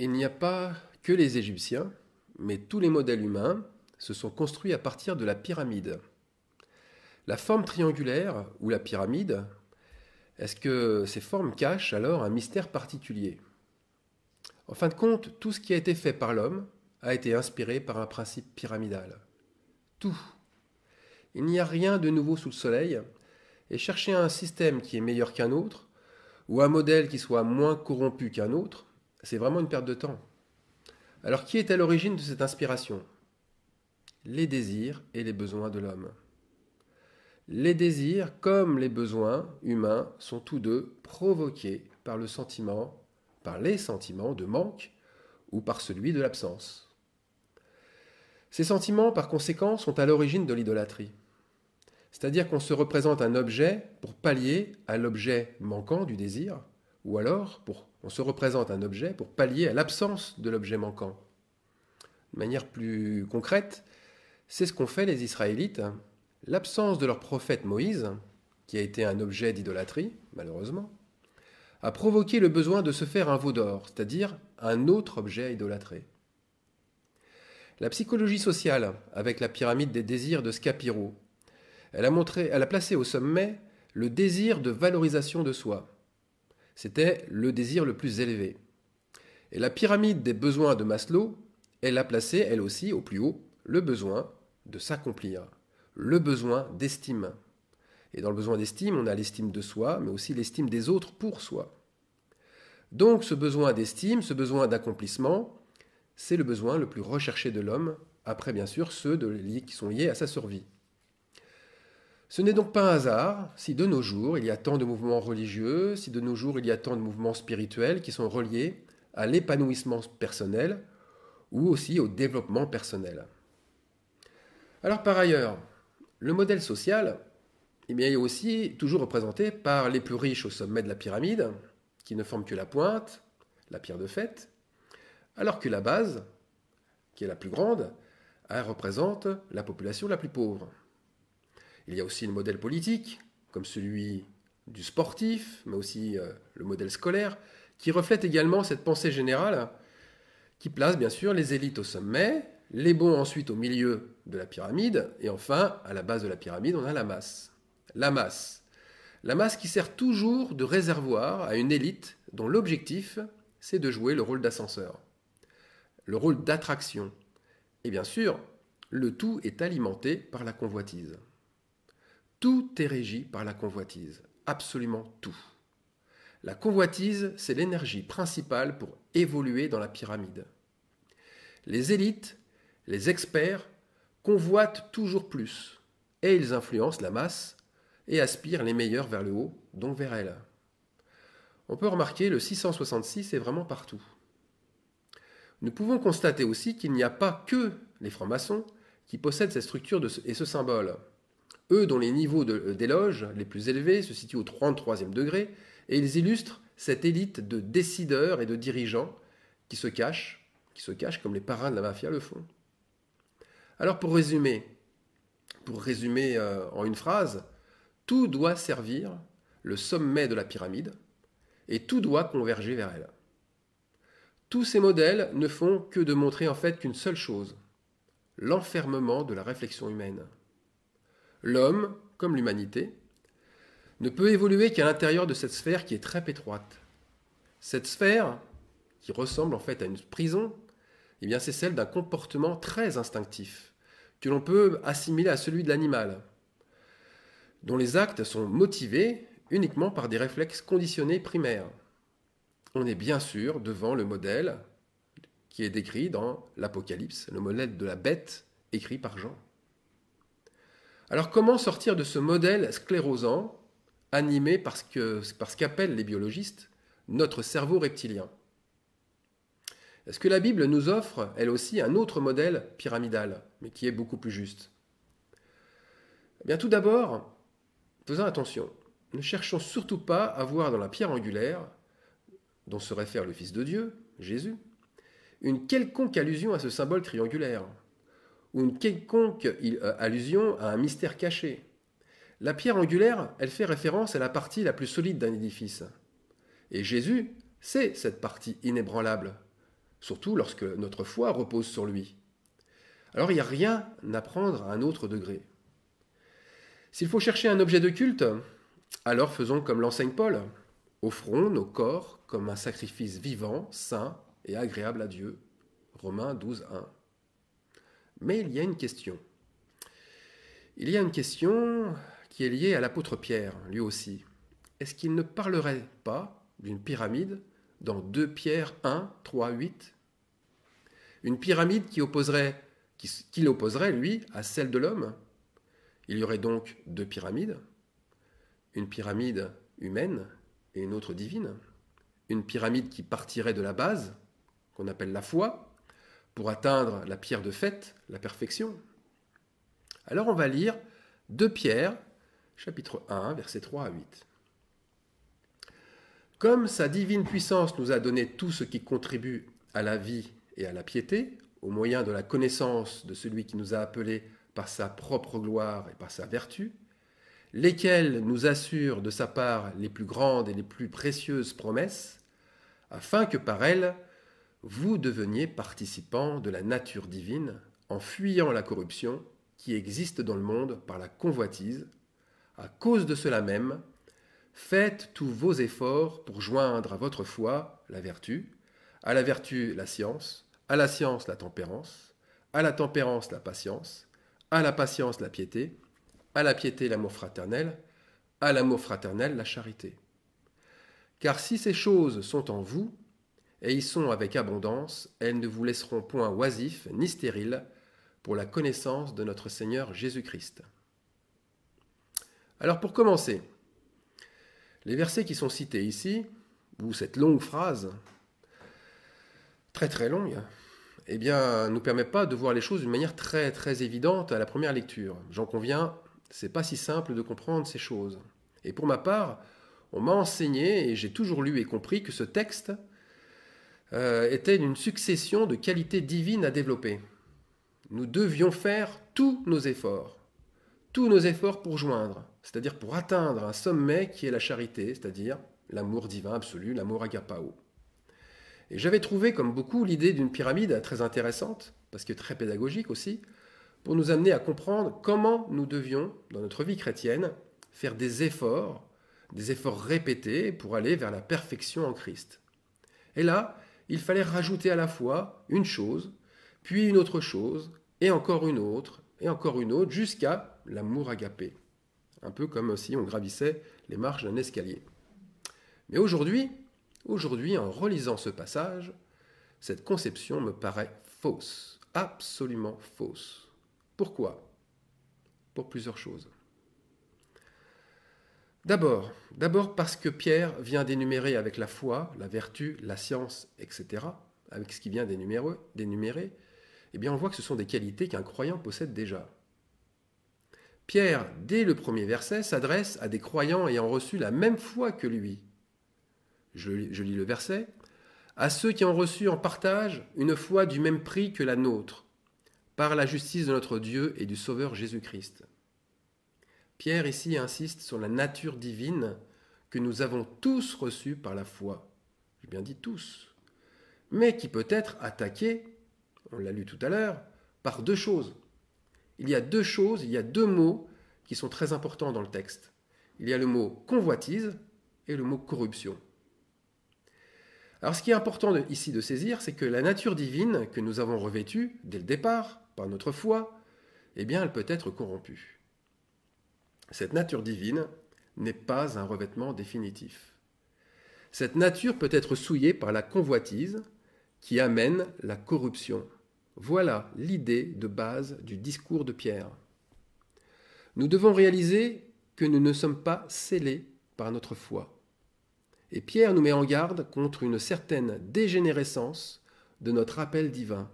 il n'y a pas que les Égyptiens, mais tous les modèles humains se sont construits à partir de la pyramide. La forme triangulaire ou la pyramide, est-ce que ces formes cachent alors un mystère particulier En fin de compte, tout ce qui a été fait par l'homme a été inspiré par un principe pyramidal. Tout. Il n'y a rien de nouveau sous le soleil, et chercher un système qui est meilleur qu'un autre, ou un modèle qui soit moins corrompu qu'un autre, c'est vraiment une perte de temps. Alors qui est à l'origine de cette inspiration Les désirs et les besoins de l'homme. Les désirs, comme les besoins humains, sont tous deux provoqués par le sentiment, par les sentiments de manque ou par celui de l'absence. Ces sentiments, par conséquent, sont à l'origine de l'idolâtrie. C'est-à-dire qu'on se représente un objet pour pallier à l'objet manquant du désir, ou alors, on se représente un objet pour pallier à l'absence de l'objet manquant. De manière plus concrète, c'est ce qu'ont fait les Israélites. L'absence de leur prophète Moïse, qui a été un objet d'idolâtrie, malheureusement, a provoqué le besoin de se faire un veau d'or, c'est-à-dire un autre objet à idolâtrer. La psychologie sociale, avec la pyramide des désirs de Scapiro, elle a, montré, elle a placé au sommet le désir de valorisation de soi, c'était le désir le plus élevé. Et la pyramide des besoins de Maslow, elle a placé, elle aussi, au plus haut, le besoin de s'accomplir, le besoin d'estime. Et dans le besoin d'estime, on a l'estime de soi, mais aussi l'estime des autres pour soi. Donc ce besoin d'estime, ce besoin d'accomplissement, c'est le besoin le plus recherché de l'homme, après bien sûr ceux de, qui sont liés à sa survie. Ce n'est donc pas un hasard si de nos jours il y a tant de mouvements religieux, si de nos jours il y a tant de mouvements spirituels qui sont reliés à l'épanouissement personnel ou aussi au développement personnel. Alors par ailleurs, le modèle social eh bien, est aussi toujours représenté par les plus riches au sommet de la pyramide, qui ne forment que la pointe, la pierre de fête, alors que la base, qui est la plus grande, elle représente la population la plus pauvre. Il y a aussi le modèle politique, comme celui du sportif, mais aussi euh, le modèle scolaire, qui reflète également cette pensée générale qui place bien sûr les élites au sommet, les bons ensuite au milieu de la pyramide, et enfin, à la base de la pyramide, on a la masse. La masse. La masse qui sert toujours de réservoir à une élite dont l'objectif, c'est de jouer le rôle d'ascenseur, le rôle d'attraction. Et bien sûr, le tout est alimenté par la convoitise. Tout est régi par la convoitise, absolument tout. La convoitise, c'est l'énergie principale pour évoluer dans la pyramide. Les élites, les experts, convoitent toujours plus, et ils influencent la masse et aspirent les meilleurs vers le haut, donc vers elle. On peut remarquer le 666 est vraiment partout. Nous pouvons constater aussi qu'il n'y a pas que les francs-maçons qui possèdent cette structure et ce symbole eux dont les niveaux euh, d'éloge les plus élevés se situent au 33e degré, et ils illustrent cette élite de décideurs et de dirigeants qui se cachent, qui se cachent comme les parrains de la mafia le font. Alors pour résumer, pour résumer euh, en une phrase, tout doit servir le sommet de la pyramide et tout doit converger vers elle. Tous ces modèles ne font que de montrer en fait qu'une seule chose, l'enfermement de la réflexion humaine l'homme, comme l'humanité, ne peut évoluer qu'à l'intérieur de cette sphère qui est très étroite. Cette sphère, qui ressemble en fait à une prison, eh bien c'est celle d'un comportement très instinctif, que l'on peut assimiler à celui de l'animal, dont les actes sont motivés uniquement par des réflexes conditionnés primaires. On est bien sûr devant le modèle qui est décrit dans l'Apocalypse, le modèle de la bête écrit par Jean. Alors comment sortir de ce modèle sclérosant, animé par ce qu'appellent les biologistes notre cerveau reptilien Est-ce que la Bible nous offre, elle aussi, un autre modèle pyramidal, mais qui est beaucoup plus juste eh bien, Tout d'abord, faisons attention. Ne cherchons surtout pas à voir dans la pierre angulaire, dont se réfère le Fils de Dieu, Jésus, une quelconque allusion à ce symbole triangulaire ou une quelconque euh, allusion à un mystère caché. La pierre angulaire, elle fait référence à la partie la plus solide d'un édifice. Et Jésus, c'est cette partie inébranlable, surtout lorsque notre foi repose sur lui. Alors il n'y a rien à prendre à un autre degré. S'il faut chercher un objet de culte, alors faisons comme l'enseigne Paul, offrons nos corps comme un sacrifice vivant, saint et agréable à Dieu. Romains 12, 1. Mais il y a une question. Il y a une question qui est liée à l'apôtre Pierre, lui aussi. Est-ce qu'il ne parlerait pas d'une pyramide dans 2 Pierre 1, 3, 8 Une pyramide qui opposerait, l'opposerait, lui, à celle de l'homme Il y aurait donc deux pyramides, une pyramide humaine et une autre divine, une pyramide qui partirait de la base, qu'on appelle la foi, pour atteindre la pierre de fête, la perfection. Alors on va lire 2 Pierre, chapitre 1, versets 3 à 8. Comme sa divine puissance nous a donné tout ce qui contribue à la vie et à la piété, au moyen de la connaissance de celui qui nous a appelés par sa propre gloire et par sa vertu, lesquels nous assurent de sa part les plus grandes et les plus précieuses promesses, afin que par elles vous deveniez participant de la nature divine en fuyant la corruption qui existe dans le monde par la convoitise. À cause de cela même, faites tous vos efforts pour joindre à votre foi la vertu, à la vertu la science, à la science la tempérance, à la tempérance la patience, à la patience la piété, à la piété l'amour fraternel, à l'amour fraternel la charité. Car si ces choses sont en vous, et ils sont avec abondance, elles ne vous laisseront point oisifs ni stériles pour la connaissance de notre Seigneur Jésus-Christ. Alors pour commencer, les versets qui sont cités ici, ou cette longue phrase, très très longue, eh bien, nous permet pas de voir les choses d'une manière très très évidente à la première lecture. J'en conviens, c'est pas si simple de comprendre ces choses. Et pour ma part, on m'a enseigné et j'ai toujours lu et compris que ce texte euh, était une succession de qualités divines à développer. Nous devions faire tous nos efforts, tous nos efforts pour joindre, c'est-à-dire pour atteindre un sommet qui est la charité, c'est-à-dire l'amour divin absolu, l'amour agapao. Et j'avais trouvé, comme beaucoup, l'idée d'une pyramide très intéressante, parce que très pédagogique aussi, pour nous amener à comprendre comment nous devions, dans notre vie chrétienne, faire des efforts, des efforts répétés pour aller vers la perfection en Christ. Et là, il fallait rajouter à la fois une chose, puis une autre chose, et encore une autre, et encore une autre, jusqu'à l'amour agapé. Un peu comme si on gravissait les marches d'un escalier. Mais aujourd'hui, aujourd'hui, en relisant ce passage, cette conception me paraît fausse, absolument fausse. Pourquoi Pour plusieurs choses. D'abord, d'abord parce que Pierre vient d'énumérer avec la foi, la vertu, la science, etc., avec ce qui vient d'énumérer, eh bien on voit que ce sont des qualités qu'un croyant possède déjà. Pierre, dès le premier verset, s'adresse à des croyants ayant reçu la même foi que lui. je lis le verset. À ceux qui ont reçu en partage une foi du même prix que la nôtre, par la justice de notre Dieu et du Sauveur Jésus-Christ. Pierre ici insiste sur la nature divine que nous avons tous reçue par la foi, j'ai bien dit tous, mais qui peut être attaquée, on l'a lu tout à l'heure, par deux choses. Il y a deux choses, il y a deux mots qui sont très importants dans le texte. Il y a le mot convoitise et le mot corruption. Alors ce qui est important ici de saisir, c'est que la nature divine que nous avons revêtue dès le départ, par notre foi, eh bien elle peut être corrompue. Cette nature divine n'est pas un revêtement définitif. Cette nature peut être souillée par la convoitise qui amène la corruption. Voilà l'idée de base du discours de Pierre. Nous devons réaliser que nous ne sommes pas scellés par notre foi. Et Pierre nous met en garde contre une certaine dégénérescence de notre appel divin.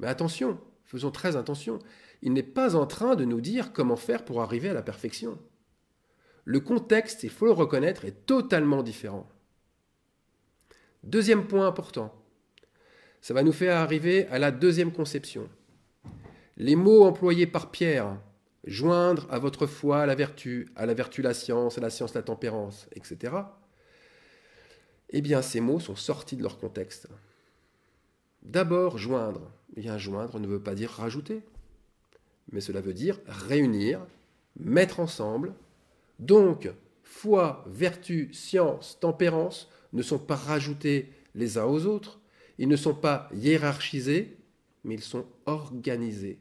Mais attention, faisons très attention, il n'est pas en train de nous dire comment faire pour arriver à la perfection. Le contexte, il faut le reconnaître, est totalement différent. Deuxième point important, ça va nous faire arriver à la deuxième conception. Les mots employés par Pierre, joindre à votre foi la vertu, à la vertu la science, à la science la tempérance, etc., eh bien ces mots sont sortis de leur contexte. D'abord, joindre. Eh bien, joindre ne veut pas dire rajouter mais cela veut dire réunir, mettre ensemble. Donc, foi, vertu, science, tempérance ne sont pas rajoutés les uns aux autres, ils ne sont pas hiérarchisés, mais ils sont organisés,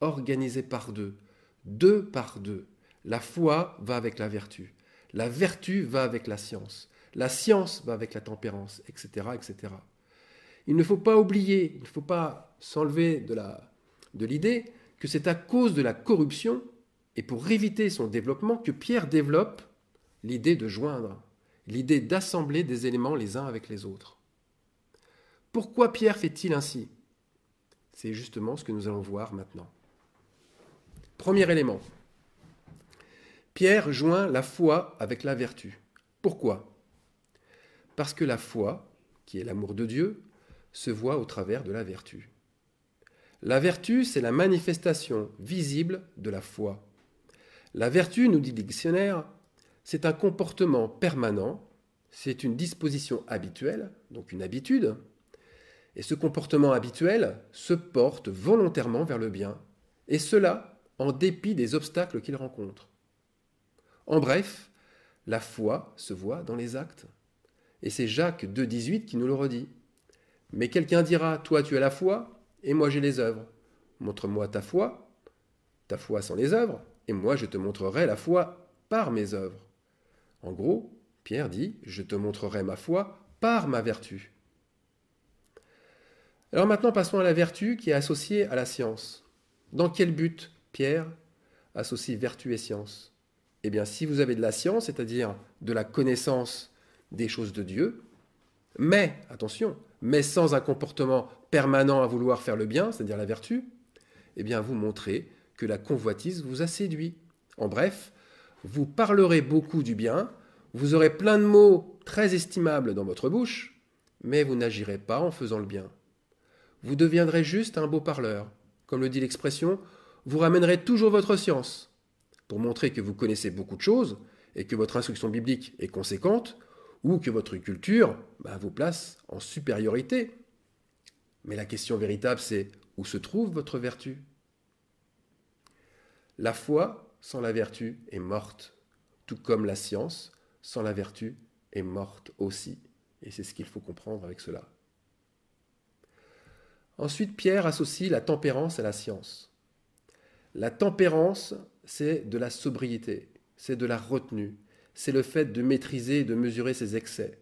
organisés par deux, deux par deux. La foi va avec la vertu, la vertu va avec la science, la science va avec la tempérance, etc. etc. Il ne faut pas oublier, il ne faut pas s'enlever de l'idée que c'est à cause de la corruption et pour éviter son développement que Pierre développe l'idée de joindre, l'idée d'assembler des éléments les uns avec les autres. Pourquoi Pierre fait-il ainsi C'est justement ce que nous allons voir maintenant. Premier élément. Pierre joint la foi avec la vertu. Pourquoi Parce que la foi, qui est l'amour de Dieu, se voit au travers de la vertu. La vertu, c'est la manifestation visible de la foi. La vertu, nous dit le dictionnaire, c'est un comportement permanent, c'est une disposition habituelle, donc une habitude, et ce comportement habituel se porte volontairement vers le bien, et cela en dépit des obstacles qu'il rencontre. En bref, la foi se voit dans les actes. Et c'est Jacques 2,18 qui nous le redit. Mais quelqu'un dira, toi tu as la foi, et moi j'ai les œuvres. Montre-moi ta foi, ta foi sans les œuvres, et moi je te montrerai la foi par mes œuvres. En gros, Pierre dit, je te montrerai ma foi par ma vertu. Alors maintenant passons à la vertu qui est associée à la science. Dans quel but Pierre associe vertu et science Eh bien si vous avez de la science, c'est-à-dire de la connaissance des choses de Dieu, mais, attention, mais sans un comportement permanent à vouloir faire le bien, c'est-à-dire la vertu, eh bien vous montrez que la convoitise vous a séduit. En bref, vous parlerez beaucoup du bien, vous aurez plein de mots très estimables dans votre bouche, mais vous n'agirez pas en faisant le bien. Vous deviendrez juste un beau parleur. Comme le dit l'expression, vous ramènerez toujours votre science. Pour montrer que vous connaissez beaucoup de choses et que votre instruction biblique est conséquente, ou que votre culture bah, vous place en supériorité mais la question véritable, c'est où se trouve votre vertu La foi sans la vertu est morte, tout comme la science sans la vertu est morte aussi. Et c'est ce qu'il faut comprendre avec cela. Ensuite, Pierre associe la tempérance à la science. La tempérance, c'est de la sobriété, c'est de la retenue, c'est le fait de maîtriser et de mesurer ses excès.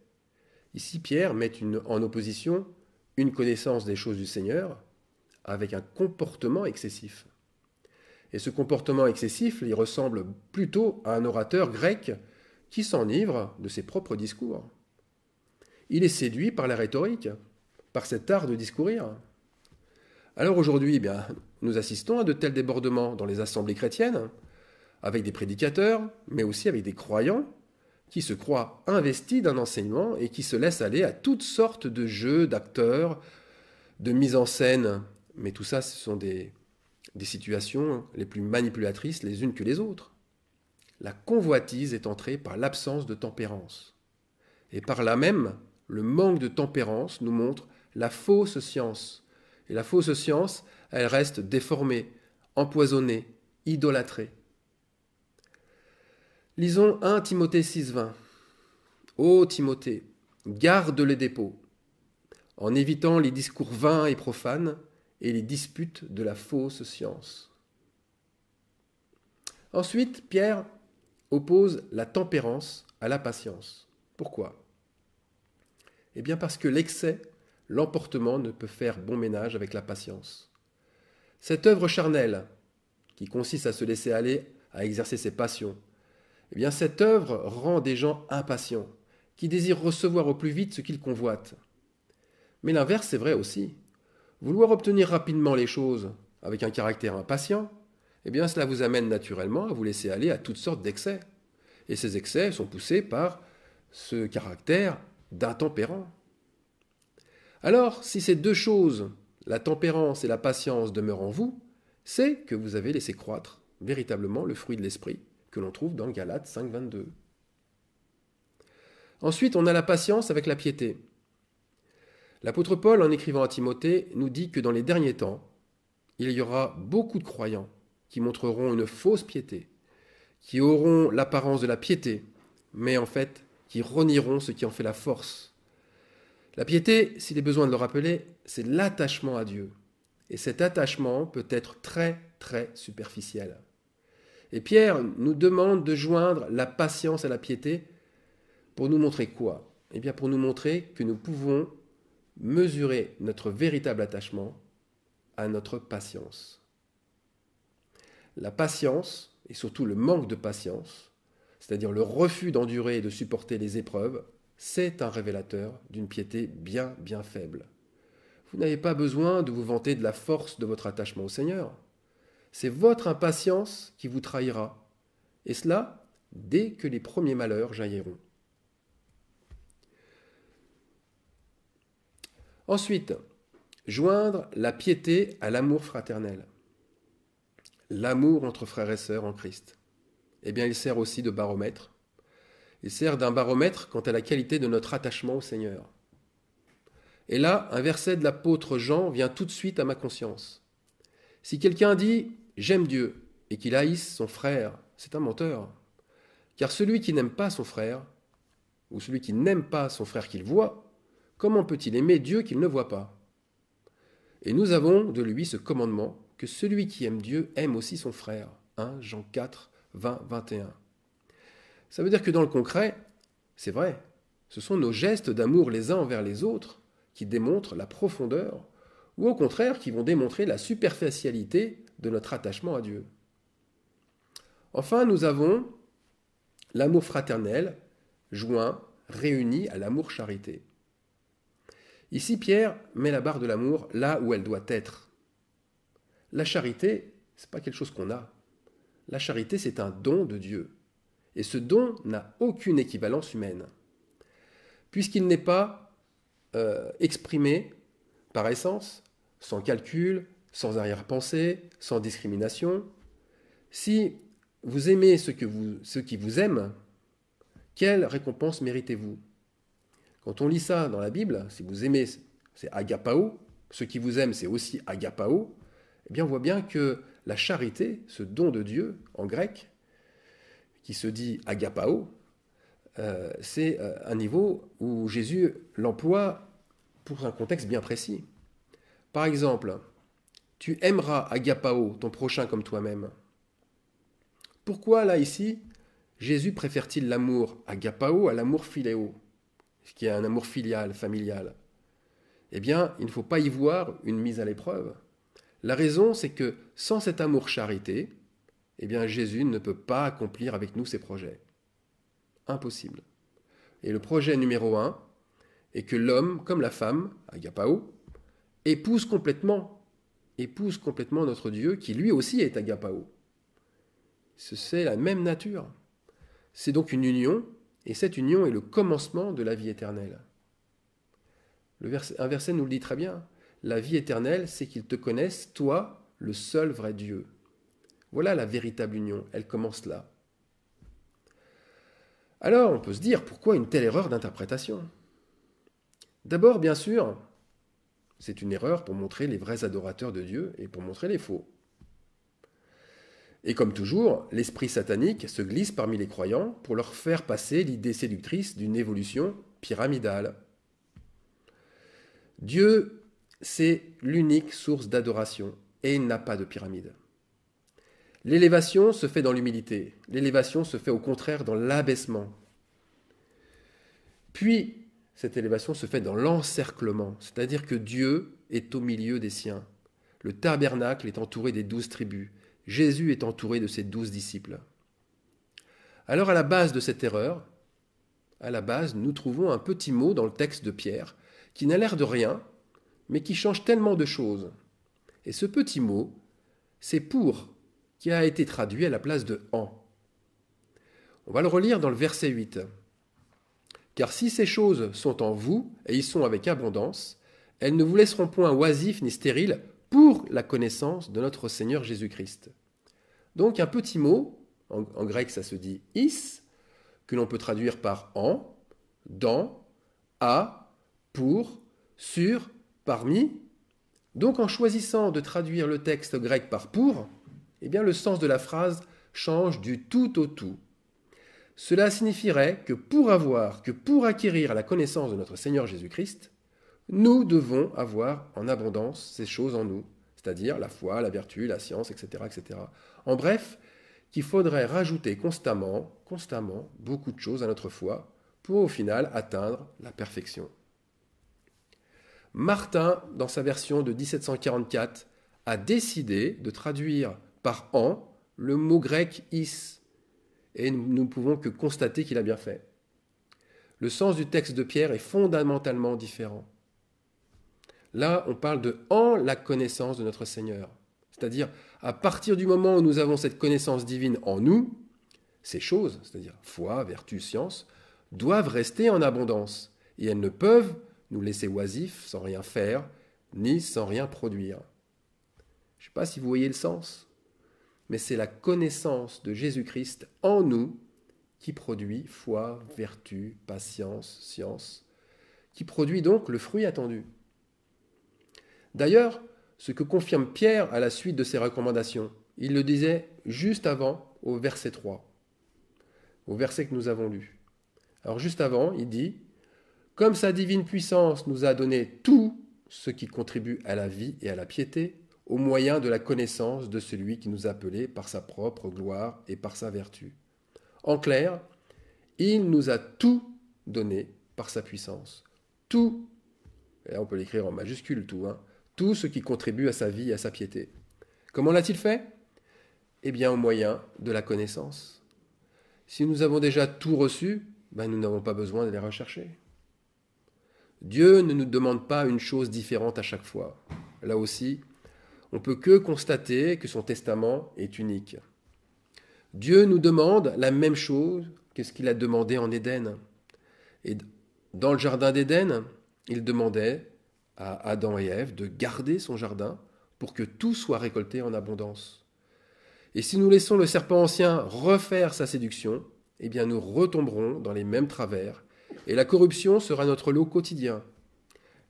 Ici, Pierre met une, en opposition une connaissance des choses du Seigneur avec un comportement excessif. Et ce comportement excessif, il ressemble plutôt à un orateur grec qui s'enivre de ses propres discours. Il est séduit par la rhétorique, par cet art de discourir. Alors aujourd'hui, eh bien, nous assistons à de tels débordements dans les assemblées chrétiennes, avec des prédicateurs, mais aussi avec des croyants qui se croient investis d'un enseignement et qui se laissent aller à toutes sortes de jeux, d'acteurs, de mise en scène. Mais tout ça, ce sont des, des situations les plus manipulatrices les unes que les autres. La convoitise est entrée par l'absence de tempérance. Et par là même, le manque de tempérance nous montre la fausse science. Et la fausse science, elle reste déformée, empoisonnée, idolâtrée. Lisons 1 Timothée 6:20. Ô Timothée, garde les dépôts, en évitant les discours vains et profanes et les disputes de la fausse science. Ensuite, Pierre oppose la tempérance à la patience. Pourquoi Eh bien parce que l'excès, l'emportement ne peut faire bon ménage avec la patience. Cette œuvre charnelle, qui consiste à se laisser aller, à exercer ses passions, eh bien cette œuvre rend des gens impatients, qui désirent recevoir au plus vite ce qu'ils convoitent. Mais l'inverse est vrai aussi. Vouloir obtenir rapidement les choses, avec un caractère impatient, eh bien cela vous amène naturellement à vous laisser aller à toutes sortes d'excès. Et ces excès sont poussés par ce caractère d'intempérant. Alors, si ces deux choses, la tempérance et la patience, demeurent en vous, c'est que vous avez laissé croître véritablement le fruit de l'esprit, que l'on trouve dans Galates 5.22. Ensuite, on a la patience avec la piété. L'apôtre Paul, en écrivant à Timothée, nous dit que dans les derniers temps, il y aura beaucoup de croyants qui montreront une fausse piété, qui auront l'apparence de la piété, mais en fait, qui renieront ce qui en fait la force. La piété, s'il est besoin de le rappeler, c'est l'attachement à Dieu. Et cet attachement peut être très, très superficiel. Et Pierre nous demande de joindre la patience à la piété pour nous montrer quoi Eh bien pour nous montrer que nous pouvons mesurer notre véritable attachement à notre patience. La patience, et surtout le manque de patience, c'est-à-dire le refus d'endurer et de supporter les épreuves, c'est un révélateur d'une piété bien bien faible. Vous n'avez pas besoin de vous vanter de la force de votre attachement au Seigneur. C'est votre impatience qui vous trahira, et cela dès que les premiers malheurs jailliront. Ensuite, joindre la piété à l'amour fraternel. L'amour entre frères et sœurs en Christ. Eh bien, il sert aussi de baromètre. Il sert d'un baromètre quant à la qualité de notre attachement au Seigneur. Et là, un verset de l'apôtre Jean vient tout de suite à ma conscience. Si quelqu'un dit j'aime Dieu et qu'il haïsse son frère, c'est un menteur. Car celui qui n'aime pas son frère, ou celui qui n'aime pas son frère qu'il voit, comment peut-il aimer Dieu qu'il ne voit pas Et nous avons de lui ce commandement que celui qui aime Dieu aime aussi son frère. 1 hein, Jean 4, 20, 21. Ça veut dire que dans le concret, c'est vrai, ce sont nos gestes d'amour les uns envers les autres qui démontrent la profondeur ou au contraire qui vont démontrer la superficialité de notre attachement à Dieu. Enfin, nous avons l'amour fraternel, joint, réuni à l'amour charité. Ici, Pierre met la barre de l'amour là où elle doit être. La charité, c'est pas quelque chose qu'on a. La charité, c'est un don de Dieu. Et ce don n'a aucune équivalence humaine. Puisqu'il n'est pas euh, exprimé par essence, sans calcul, sans arrière-pensée, sans discrimination. Si vous aimez ceux, que vous, qui vous aiment, quelle récompense méritez-vous Quand on lit ça dans la Bible, si vous aimez, c'est agapao, ceux qui vous aiment, c'est aussi agapao, eh bien on voit bien que la charité, ce don de Dieu en grec, qui se dit agapao, euh, c'est euh, un niveau où Jésus l'emploie pour un contexte bien précis. Par exemple, tu aimeras agapao, ton prochain comme toi-même. Pourquoi là ici, Jésus préfère-t-il l'amour agapao à l'amour philéo, ce qui est un amour filial, familial Eh bien, il ne faut pas y voir une mise à l'épreuve. La raison, c'est que sans cet amour charité, eh bien Jésus ne peut pas accomplir avec nous ses projets. Impossible. Et le projet numéro un, et que l'homme, comme la femme, agapao, épouse complètement, épouse complètement notre Dieu qui lui aussi est agapao. C'est la même nature. C'est donc une union, et cette union est le commencement de la vie éternelle. un verset nous le dit très bien. La vie éternelle, c'est qu'ils te connaissent, toi, le seul vrai Dieu. Voilà la véritable union, elle commence là. Alors on peut se dire pourquoi une telle erreur d'interprétation D'abord, bien sûr, c'est une erreur pour montrer les vrais adorateurs de Dieu et pour montrer les faux. Et comme toujours, l'esprit satanique se glisse parmi les croyants pour leur faire passer l'idée séductrice d'une évolution pyramidale. Dieu, c'est l'unique source d'adoration et il n'a pas de pyramide. L'élévation se fait dans l'humilité, l'élévation se fait au contraire dans l'abaissement. Puis cette élévation se fait dans l'encerclement, c'est-à-dire que Dieu est au milieu des siens. Le tabernacle est entouré des douze tribus. Jésus est entouré de ses douze disciples. Alors à la base de cette erreur, à la base, nous trouvons un petit mot dans le texte de Pierre qui n'a l'air de rien, mais qui change tellement de choses. Et ce petit mot, c'est pour, qui a été traduit à la place de en. On va le relire dans le verset 8. Car si ces choses sont en vous, et y sont avec abondance, elles ne vous laisseront point oisifs ni stériles pour la connaissance de notre Seigneur Jésus-Christ. Donc un petit mot, en, grec ça se dit is, que l'on peut traduire par en, dans, à, pour, sur, parmi. Donc en choisissant de traduire le texte grec par pour, eh bien le sens de la phrase change du tout au tout. Cela signifierait que pour avoir, que pour acquérir la connaissance de notre Seigneur Jésus-Christ, nous devons avoir en abondance ces choses en nous, c'est-à-dire la foi, la vertu, la science, etc. etc. En bref, qu'il faudrait rajouter constamment, constamment, beaucoup de choses à notre foi pour au final atteindre la perfection. Martin, dans sa version de 1744, a décidé de traduire par an le mot grec is, et nous ne pouvons que constater qu'il a bien fait. Le sens du texte de Pierre est fondamentalement différent. Là, on parle de en la connaissance de notre Seigneur. C'est-à-dire, à partir du moment où nous avons cette connaissance divine en nous, ces choses, c'est-à-dire foi, vertu, science, doivent rester en abondance, et elles ne peuvent nous laisser oisifs sans rien faire, ni sans rien produire. Je ne sais pas si vous voyez le sens mais c'est la connaissance de Jésus-Christ en nous qui produit foi, vertu, patience, science, qui produit donc le fruit attendu. D'ailleurs, ce que confirme Pierre à la suite de ses recommandations, il le disait juste avant au verset 3, au verset que nous avons lu. Alors juste avant, il dit, Comme sa divine puissance nous a donné tout ce qui contribue à la vie et à la piété, au moyen de la connaissance de celui qui nous appelait par sa propre gloire et par sa vertu. En clair, il nous a tout donné par sa puissance. Tout. Et on peut l'écrire en majuscule, tout. Hein, tout ce qui contribue à sa vie et à sa piété. Comment l'a-t-il fait Eh bien, au moyen de la connaissance. Si nous avons déjà tout reçu, ben, nous n'avons pas besoin de les rechercher. Dieu ne nous demande pas une chose différente à chaque fois. Là aussi, on peut que constater que son testament est unique. Dieu nous demande la même chose que ce qu'il a demandé en Éden. Et dans le jardin d'Éden, il demandait à Adam et Ève de garder son jardin pour que tout soit récolté en abondance. Et si nous laissons le serpent ancien refaire sa séduction, eh bien nous retomberons dans les mêmes travers et la corruption sera notre lot quotidien.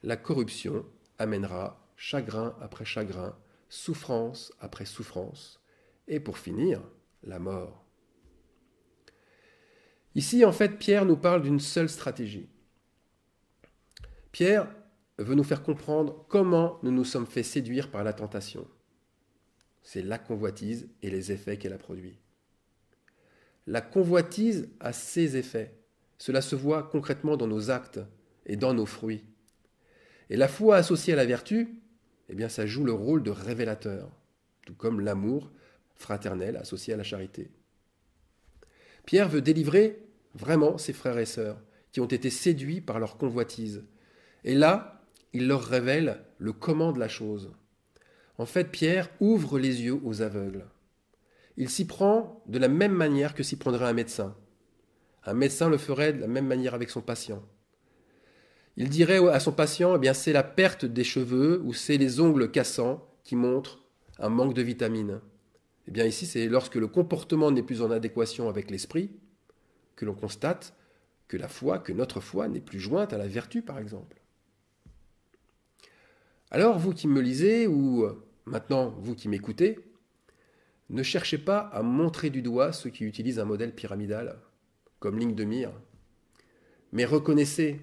La corruption amènera chagrin après chagrin souffrance après souffrance, et pour finir, la mort. Ici, en fait, Pierre nous parle d'une seule stratégie. Pierre veut nous faire comprendre comment nous nous sommes fait séduire par la tentation. C'est la convoitise et les effets qu'elle a produits. La convoitise a ses effets. Cela se voit concrètement dans nos actes et dans nos fruits. Et la foi associée à la vertu eh bien ça joue le rôle de révélateur, tout comme l'amour fraternel associé à la charité. Pierre veut délivrer vraiment ses frères et sœurs qui ont été séduits par leur convoitise. Et là, il leur révèle le comment de la chose. En fait, Pierre ouvre les yeux aux aveugles. Il s'y prend de la même manière que s'y prendrait un médecin. Un médecin le ferait de la même manière avec son patient. Il dirait à son patient, eh bien c'est la perte des cheveux ou c'est les ongles cassants qui montrent un manque de vitamine. Eh bien ici, c'est lorsque le comportement n'est plus en adéquation avec l'esprit que l'on constate que la foi, que notre foi n'est plus jointe à la vertu, par exemple. Alors, vous qui me lisez, ou maintenant vous qui m'écoutez, ne cherchez pas à montrer du doigt ceux qui utilisent un modèle pyramidal comme ligne de mire, mais reconnaissez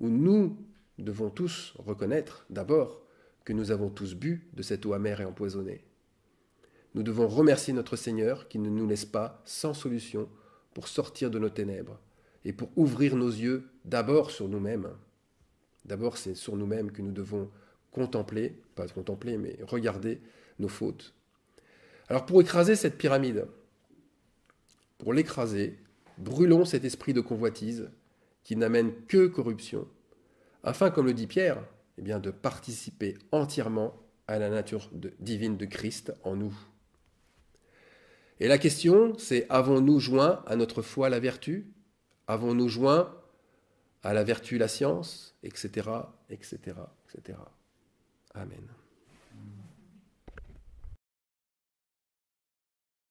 où nous devons tous reconnaître d'abord que nous avons tous bu de cette eau amère et empoisonnée. Nous devons remercier notre Seigneur qui ne nous laisse pas sans solution pour sortir de nos ténèbres et pour ouvrir nos yeux d'abord sur nous-mêmes. D'abord, c'est sur nous-mêmes que nous devons contempler, pas contempler, mais regarder nos fautes. Alors pour écraser cette pyramide, pour l'écraser, brûlons cet esprit de convoitise qui n'amène que corruption, afin, comme le dit Pierre, eh bien, de participer entièrement à la nature divine de Christ en nous. Et la question, c'est avons-nous joint à notre foi la vertu Avons-nous joint à la vertu la science Etc. etc., etc. Amen.